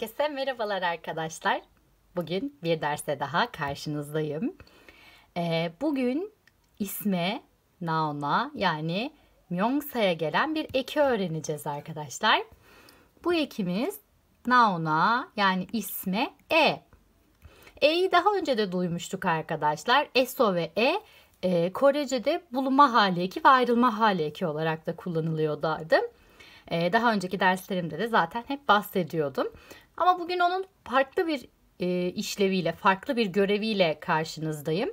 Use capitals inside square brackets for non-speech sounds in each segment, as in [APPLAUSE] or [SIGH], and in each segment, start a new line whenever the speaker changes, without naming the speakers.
Herkese merhabalar arkadaşlar. Bugün bir derste daha karşınızdayım. Ee, bugün isme, naona yani Myongsa'ya gelen bir eki öğreneceğiz arkadaşlar. Bu ekimiz naona yani isme e. E'yi daha önce de duymuştuk arkadaşlar. Eso ve e, e Korece'de bulunma hali eki ve ayrılma hali eki olarak da kullanılıyorlardı. Ee, daha önceki derslerimde de zaten hep bahsediyordum. Ama bugün onun farklı bir e, işleviyle, farklı bir göreviyle karşınızdayım.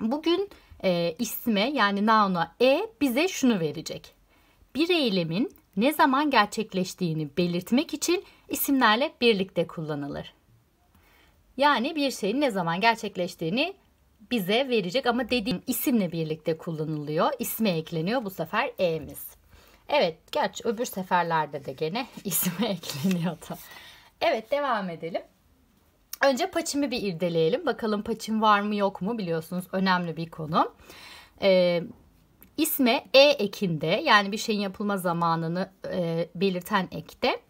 Bugün e, isme yani noun'a e bize şunu verecek. Bir eylemin ne zaman gerçekleştiğini belirtmek için isimlerle birlikte kullanılır. Yani bir şeyin ne zaman gerçekleştiğini bize verecek ama dediğim isimle birlikte kullanılıyor. İsme ekleniyor bu sefer e'miz. Evet, gerçi öbür seferlerde de gene [LAUGHS] isme ekleniyordu. Evet, devam edelim. Önce paçimi bir irdeleyelim. Bakalım paçim var mı yok mu biliyorsunuz önemli bir konu. Ee, isme e ekinde yani bir şeyin yapılma zamanını e, belirten ekte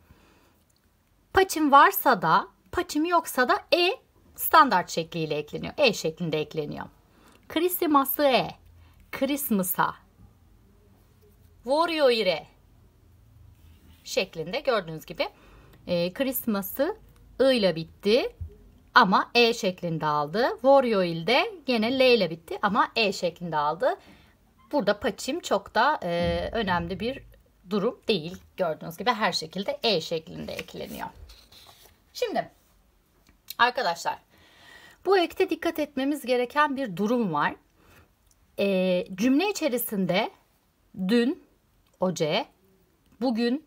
paçim varsa da paçim yoksa da e standart şekliyle ekleniyor. E şeklinde ekleniyor. Christmas'ı e, Christmas'a Warrior'e şeklinde gördüğünüz gibi e, Christmas'ı I ile bitti ama E şeklinde aldı. Warrior'de gene L ile bitti ama E şeklinde aldı. Burada paçim çok da e, önemli bir durum değil. Gördüğünüz gibi her şekilde E şeklinde ekleniyor. Şimdi arkadaşlar bu ekte dikkat etmemiz gereken bir durum var. E, cümle içerisinde dün oce, bugün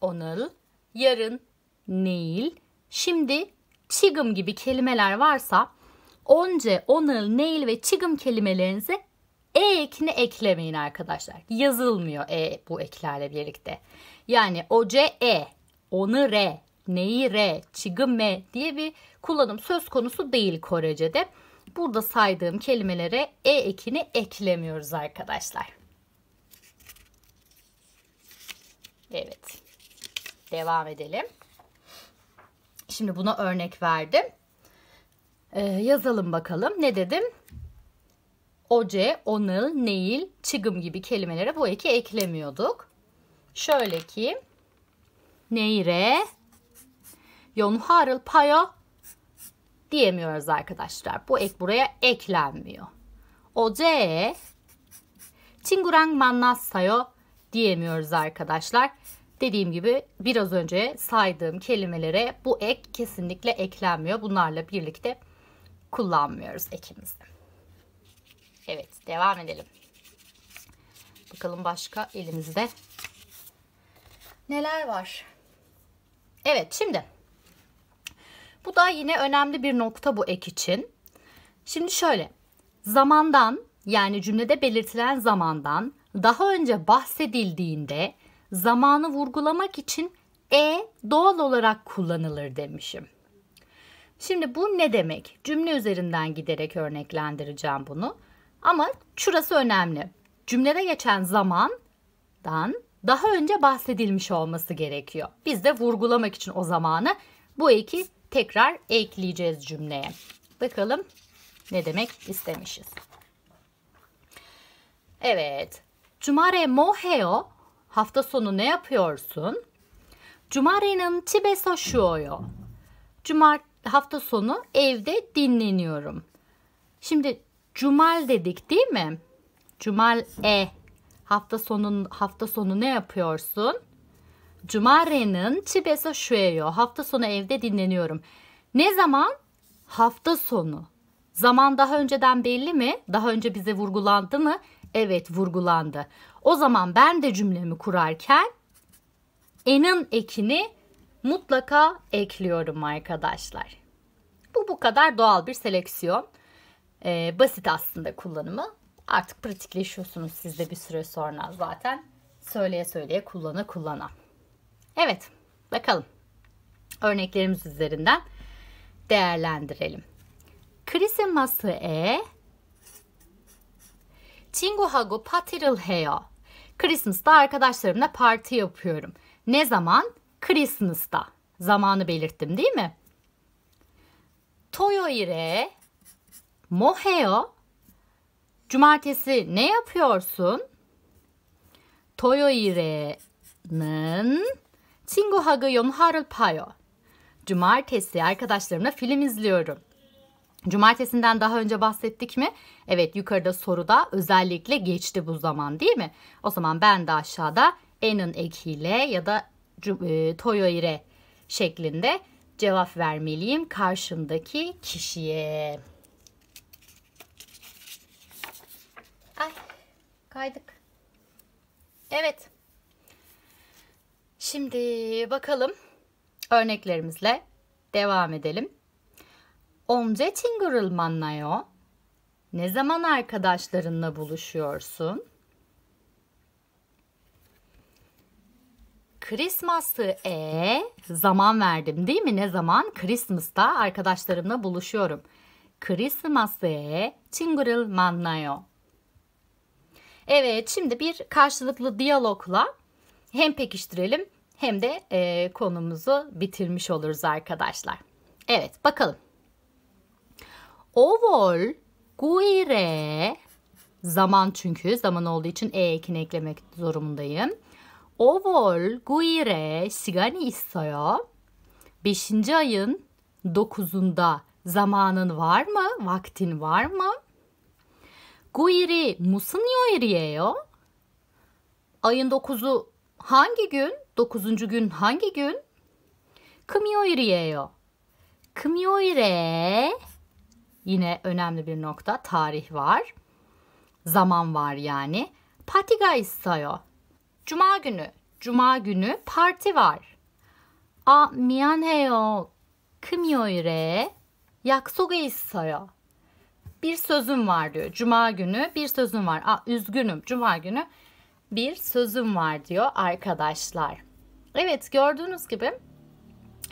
onıl, yarın neil, şimdi çigim gibi kelimeler varsa once, onıl, neil ve çigim kelimelerinizi e ekini eklemeyin arkadaşlar. Yazılmıyor e bu eklerle birlikte. Yani oce e, onu re, neyi re, çigim me diye bir kullanım söz konusu değil Korece'de. Burada saydığım kelimelere e ekini eklemiyoruz arkadaşlar. Evet. Devam edelim. Şimdi buna örnek verdim. Ee, yazalım bakalım. Ne dedim? Oce, onıl, neil, çıgım gibi kelimelere bu eki eklemiyorduk. Şöyle ki neyre yonharıl payo diyemiyoruz arkadaşlar. Bu ek buraya eklenmiyor. Oce 친구랑 만났어요 diyemiyoruz arkadaşlar. Dediğim gibi biraz önce saydığım kelimelere bu ek kesinlikle eklenmiyor. Bunlarla birlikte kullanmıyoruz ekimizi. Evet devam edelim. Bakalım başka elimizde neler var? Evet şimdi bu da yine önemli bir nokta bu ek için. Şimdi şöyle zamandan yani cümlede belirtilen zamandan daha önce bahsedildiğinde zamanı vurgulamak için e doğal olarak kullanılır demişim. Şimdi bu ne demek? Cümle üzerinden giderek örneklendireceğim bunu. Ama şurası önemli. Cümlede geçen zamandan daha önce bahsedilmiş olması gerekiyor. Biz de vurgulamak için o zamanı bu eki tekrar ekleyeceğiz cümleye. Bakalım ne demek istemişiz. Evet. 주말에 뭐 해요? Hafta sonu ne yapıyorsun? Cumare는 집에서 쉬어요. Cumart hafta sonu evde dinleniyorum. Şimdi cumal dedik değil mi? Cumal e. Hafta sonu hafta sonu ne yapıyorsun? Cumarenin 집에서 쉬어요. Hafta sonu evde dinleniyorum. Ne zaman? Hafta sonu. Zaman daha önceden belli mi? Daha önce bize vurgulandı mı? Evet vurgulandı. O zaman ben de cümlemi kurarken enin ekini mutlaka ekliyorum arkadaşlar. Bu bu kadar doğal bir seleksiyon. Ee, basit aslında kullanımı. Artık pratikleşiyorsunuz siz de bir süre sonra zaten. Söyleye söyleye kullana kullana. Evet bakalım. Örneklerimiz üzerinden değerlendirelim. Christmas'ı e 친구하고 파티를 해요. 크리스마스'ta arkadaşlarımla parti yapıyorum. Ne zaman? 크리스마스'ta. Zamanı belirttim değil mi? 토요일에 뭐 해요? Cumartesi ne yapıyorsun? 토요일에는 친구하고 영화를 봐요. Cumartesi arkadaşlarımla film izliyorum. Cumartesinden daha önce bahsettik mi? Evet yukarıda soruda özellikle geçti bu zaman değil mi? O zaman ben de aşağıda enin ekiyle ya da e, toyoire şeklinde cevap vermeliyim karşımdaki kişiye. Ay kaydık. Evet. Şimdi bakalım örneklerimizle devam edelim. Onde tingurul mannayo? Ne zaman arkadaşlarınla buluşuyorsun? Christmas'ı e zaman verdim değil mi? Ne zaman? Christmas'ta arkadaşlarımla buluşuyorum. Christmas'ı e tingurul mannayo. Evet şimdi bir karşılıklı diyalogla hem pekiştirelim hem de e, konumuzu bitirmiş oluruz arkadaşlar. Evet bakalım. Ovol guire zaman çünkü zaman olduğu için e ekini eklemek zorundayım. Ovol guire sigani istoyo. Beşinci ayın dokuzunda zamanın var mı? Vaktin var mı? Guiri musun yoiriyeyo? Ayın dokuzu hangi gün? Dokuzuncu gün hangi gün? Kımyoiriyeyo. Kımyoire. Kımyoire. Yine önemli bir nokta tarih var. Zaman var yani. Patiga ga Cuma günü. Cuma günü parti var. A mianheyo. Kumyoire yaksoga istayo. Bir sözüm var diyor. Cuma günü bir sözüm var. A üzgünüm. Cuma günü bir sözüm var diyor arkadaşlar. Evet gördüğünüz gibi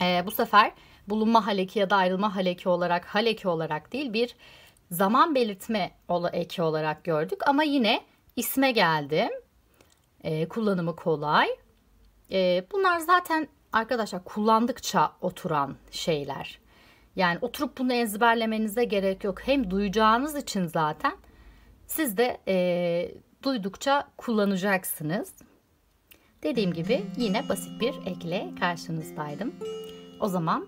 e, bu sefer bulunma haleki ya da ayrılma haleki olarak haleki olarak değil bir zaman belirtme eki olarak gördük ama yine isme geldi. E, kullanımı kolay. E, bunlar zaten arkadaşlar kullandıkça oturan şeyler. Yani oturup bunu ezberlemenize gerek yok. Hem duyacağınız için zaten siz de e, duydukça kullanacaksınız. Dediğim gibi yine basit bir ekle karşınızdaydım. O zaman